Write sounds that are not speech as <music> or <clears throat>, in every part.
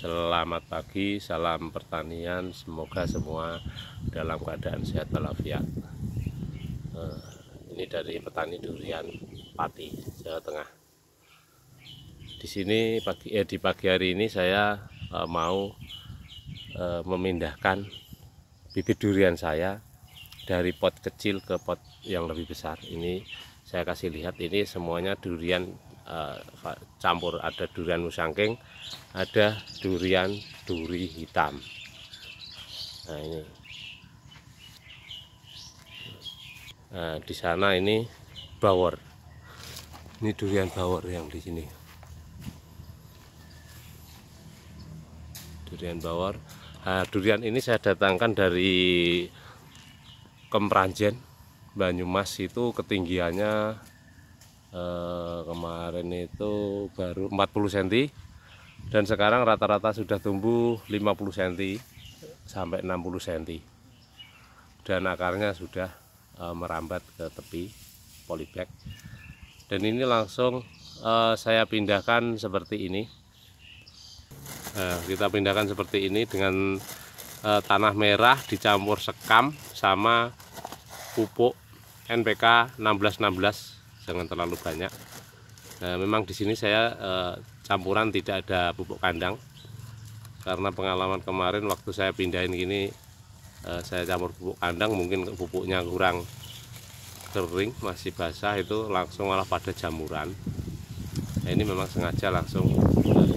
Selamat pagi, salam pertanian. Semoga semua dalam keadaan sehat walafiat. Eh, ini dari petani durian Pati, Jawa Tengah. Di sini pagi eh, di pagi hari ini saya eh, mau eh, memindahkan bibit durian saya dari pot kecil ke pot yang lebih besar. Ini saya kasih lihat ini semuanya durian uh, campur ada durian musangking ada durian duri hitam nah ini nah, di sana ini bawor ini durian bawor yang di sini durian bawor nah, durian ini saya datangkan dari Kemranjen Banyumas itu ketinggiannya Eh, kemarin itu baru 40 cm dan sekarang rata-rata sudah tumbuh 50 cm sampai 60 cm dan akarnya sudah eh, merambat ke tepi polybag dan ini langsung eh, saya pindahkan seperti ini nah, kita pindahkan seperti ini dengan tanah merah dicampur sekam sama pupuk NPK 1616 jangan terlalu banyak nah, memang di sini saya eh, campuran tidak ada pupuk kandang karena pengalaman kemarin waktu saya pindahin gini eh, saya campur pupuk kandang mungkin pupuknya kurang kering masih basah itu langsung malah pada jamuran nah, ini memang sengaja langsung eh,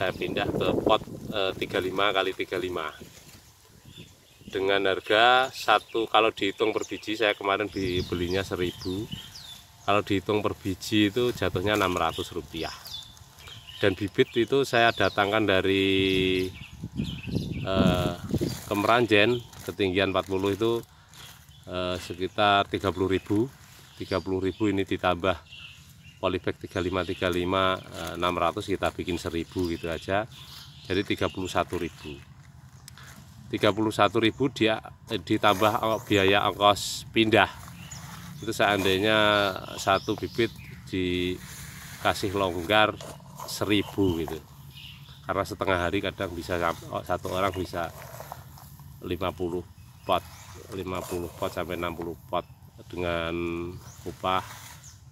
saya pindah ke pot e, eh, 35 kali 35 dengan harga satu kalau dihitung per biji saya kemarin dibelinya 1000 kalau dihitung per biji itu jatuhnya 600 rupiah dan bibit itu saya datangkan dari eh, Kemeranjen ketinggian 40 itu eh, sekitar 30.000 30.000 ini ditambah polybag 3535 eh, 600 kita bikin 1000 gitu aja jadi 31.000 31.000 dia eh, ditambah biaya ongkos pindah itu seandainya satu bibit dikasih longgar seribu gitu karena setengah hari kadang bisa oh, satu orang bisa 50 pot 50 pot sampai 60 pot dengan upah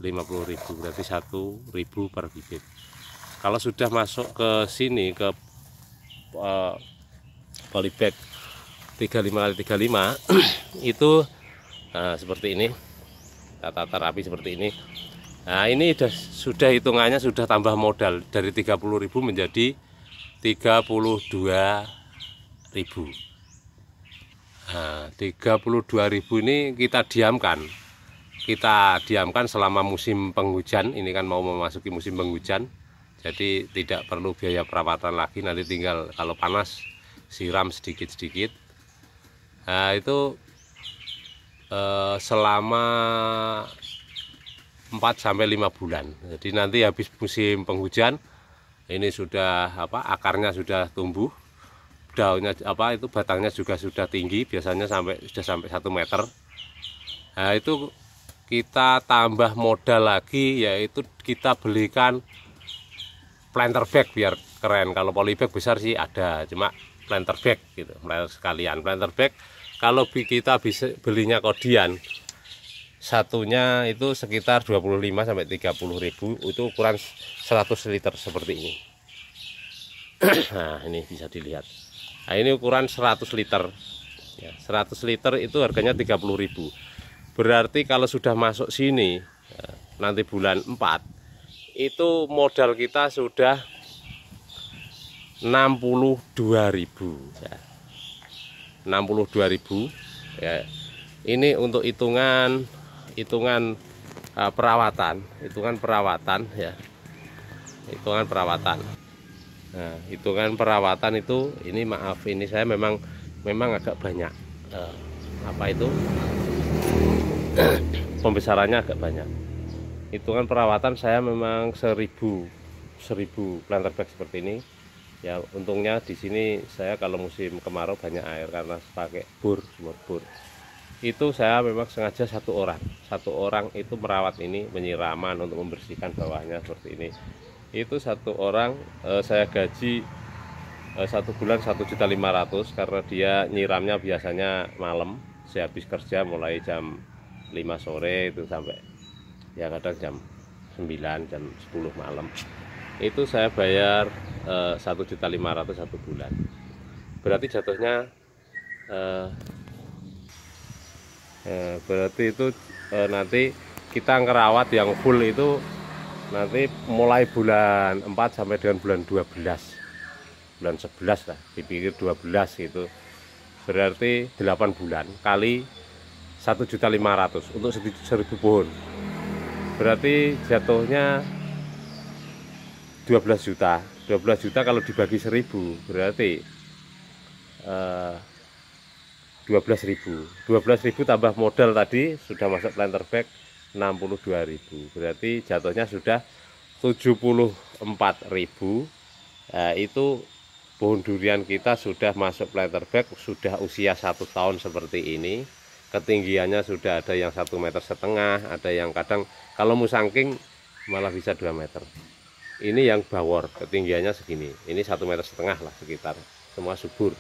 50.000 berarti 1.000 per bibit kalau sudah masuk ke sini ke uh, polybag 35 x 35 itu uh, seperti ini tata rapi seperti ini nah ini sudah, sudah hitungannya sudah tambah modal dari 30.000 menjadi 32.000 Nah, 32.000 ini kita diamkan. Kita diamkan selama musim penghujan. Ini kan mau memasuki musim penghujan. Jadi tidak perlu biaya perawatan lagi. Nanti tinggal kalau panas siram sedikit-sedikit. Nah, itu Eh, selama 4 sampai 5 bulan. Jadi nanti habis musim penghujan ini sudah apa akarnya sudah tumbuh daunnya apa itu batangnya juga sudah tinggi biasanya sampai sudah sampai satu meter nah itu kita tambah modal lagi yaitu kita belikan planter bag biar keren kalau polybag besar sih ada cuma planter bag gitu sekalian planter bag kalau kita bisa belinya kodian satunya itu sekitar 25 sampai 30 ribu itu ukuran 100 liter seperti ini <clears throat> nah ini bisa dilihat nah, ini ukuran 100 liter 100 ya, liter itu harganya 30 ribu berarti kalau sudah masuk sini ya, nanti bulan 4 itu modal kita sudah 62 ribu ya. 62.000 ya. Ini untuk hitungan hitungan uh, perawatan, hitungan perawatan ya. Hitungan perawatan. Nah, hitungan perawatan itu ini maaf ini saya memang memang agak banyak. Uh, apa itu? <coughs> Pembesarannya agak banyak. Hitungan perawatan saya memang 1.000 1.000 planter bag seperti ini ya untungnya di sini saya kalau musim kemarau banyak air karena pakai bur sumur bur. itu saya memang sengaja satu orang satu orang itu merawat ini penyiraman untuk membersihkan bawahnya seperti ini itu satu orang eh, saya gaji eh, satu bulan satu juta lima ratus karena dia nyiramnya biasanya malam saya habis kerja mulai jam lima sore itu sampai ya kadang jam sembilan jam sepuluh malam itu saya bayar Eh, satu juta lima ratus satu bulan berarti jatuhnya uh, uh, berarti itu uh, nanti kita ngerawat yang full itu nanti mulai bulan 4 sampai dengan bulan 12 bulan 11 lah dipikir 12 itu berarti 8 bulan kali 1.500 untuk 1000 pohon berarti jatuhnya 12 juta 12 juta kalau dibagi 1000 berarti eh, ribu 12.000 12.000 tambah modal tadi sudah masuk planter bag 62.000 berarti jatuhnya sudah 74.000 uh, eh, itu pohon durian kita sudah masuk planter bag sudah usia satu tahun seperti ini ketinggiannya sudah ada yang satu meter setengah ada yang kadang kalau musangking malah bisa 2 meter ini yang bawor ketinggiannya segini ini satu meter setengah lah sekitar semua subur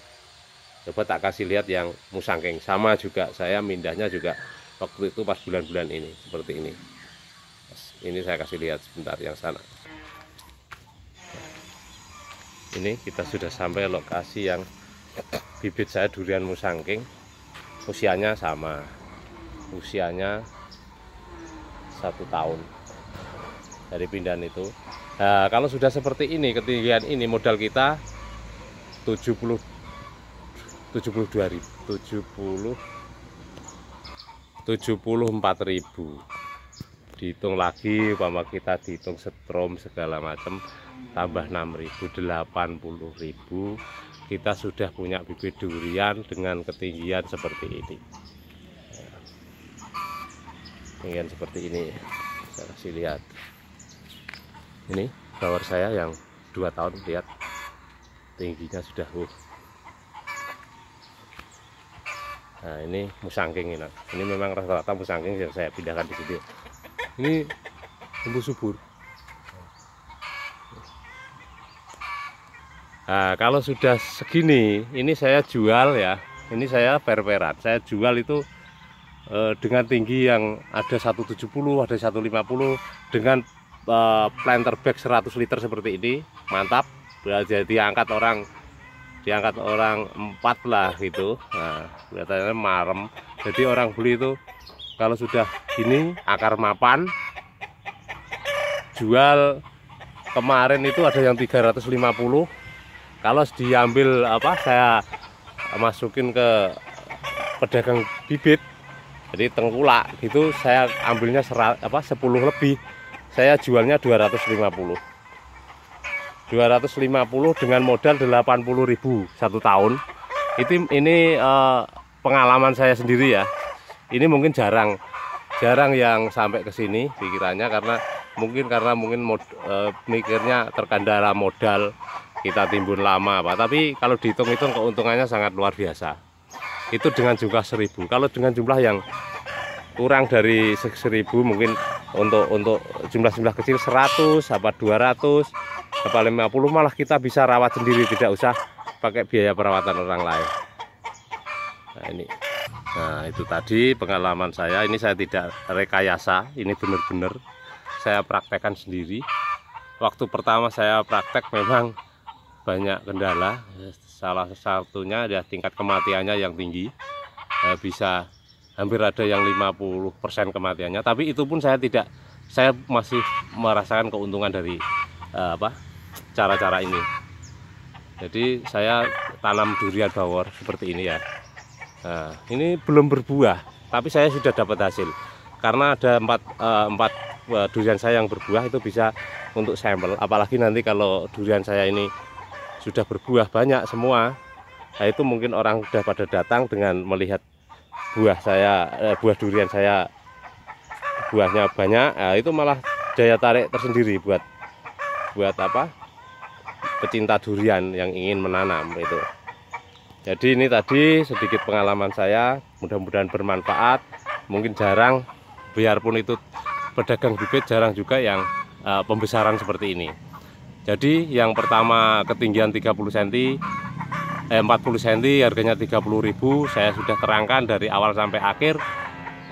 coba tak kasih lihat yang musangking sama juga saya mindahnya juga waktu itu pas bulan-bulan ini seperti ini ini saya kasih lihat sebentar yang sana ini kita sudah sampai lokasi yang bibit saya durian musangking usianya sama usianya satu tahun dari pindahan itu Nah, kalau sudah seperti ini ketinggian ini modal kita 70 72 ribu 70 74000 dihitung lagi umpama kita dihitung setrum segala macam tambah 6000 80000 kita sudah punya bibit durian dengan ketinggian seperti ini ketinggian seperti ini saya kasih lihat ini bawar saya yang dua tahun lihat tingginya sudah uh. nah ini musangking ini ini memang rata-rata musangking yang saya pindahkan di sini ini tumbuh subur nah kalau sudah segini ini saya jual ya ini saya perperan saya jual itu eh, dengan tinggi yang ada 170 ada 150 dengan uh, eh, planter bag 100 liter seperti ini mantap jadi diangkat orang diangkat orang empat lah gitu nah kelihatannya marem jadi orang beli itu kalau sudah gini akar mapan jual kemarin itu ada yang 350 kalau diambil apa saya masukin ke pedagang bibit jadi tengkulak itu saya ambilnya serat, apa 10 lebih saya jualnya 250 250 dengan modal 80.000 satu tahun itu ini eh, pengalaman saya sendiri ya ini mungkin jarang jarang yang sampai ke sini pikirannya karena mungkin karena mungkin mod, eh, mikirnya terkendala modal kita timbun lama Pak tapi kalau dihitung-hitung keuntungannya sangat luar biasa itu dengan jumlah seribu kalau dengan jumlah yang kurang dari seribu mungkin untuk untuk jumlah-jumlah kecil 100 apa 200 apa 50 malah kita bisa rawat sendiri tidak usah pakai biaya perawatan orang lain nah ini nah itu tadi pengalaman saya ini saya tidak rekayasa ini benar-benar saya praktekkan sendiri waktu pertama saya praktek memang banyak kendala salah satunya ya tingkat kematiannya yang tinggi eh, bisa hampir ada yang 50% kematiannya tapi itu pun saya tidak saya masih merasakan keuntungan dari uh, apa cara-cara ini jadi saya tanam durian bawor seperti ini ya nah, ini belum berbuah tapi saya sudah dapat hasil karena ada empat uh, empat uh, durian saya yang berbuah itu bisa untuk sampel apalagi nanti kalau durian saya ini sudah berbuah banyak semua nah itu mungkin orang sudah pada datang dengan melihat buah saya eh, buah durian saya buahnya banyak eh, itu malah daya tarik tersendiri buat buat apa pecinta durian yang ingin menanam itu jadi ini tadi sedikit pengalaman saya mudah-mudahan bermanfaat mungkin jarang biarpun itu pedagang bibit jarang juga yang e, pembesaran seperti ini jadi yang pertama ketinggian 30 cm eh, 40 cm harganya 30.000 saya sudah terangkan dari awal sampai akhir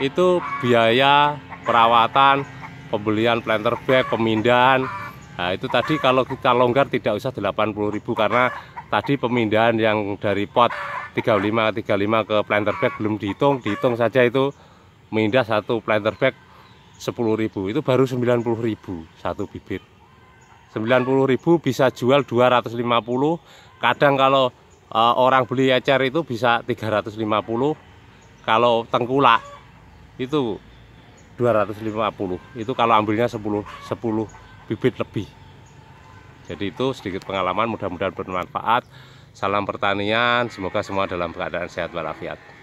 itu biaya perawatan pembelian planter bag pemindahan nah, itu tadi kalau kita longgar tidak usah 80.000 karena tadi pemindahan yang dari pot 35 35 ke planter bag belum dihitung dihitung saja itu memindah satu planter bag 10.000 itu baru 90.000 satu bibit 90.000 bisa jual 250 kadang kalau uh, orang beli ecer itu bisa 350 kalau tengkulak itu 250 itu kalau ambilnya 10 10 bibit lebih jadi itu sedikit pengalaman mudah-mudahan bermanfaat salam pertanian semoga semua dalam keadaan sehat walafiat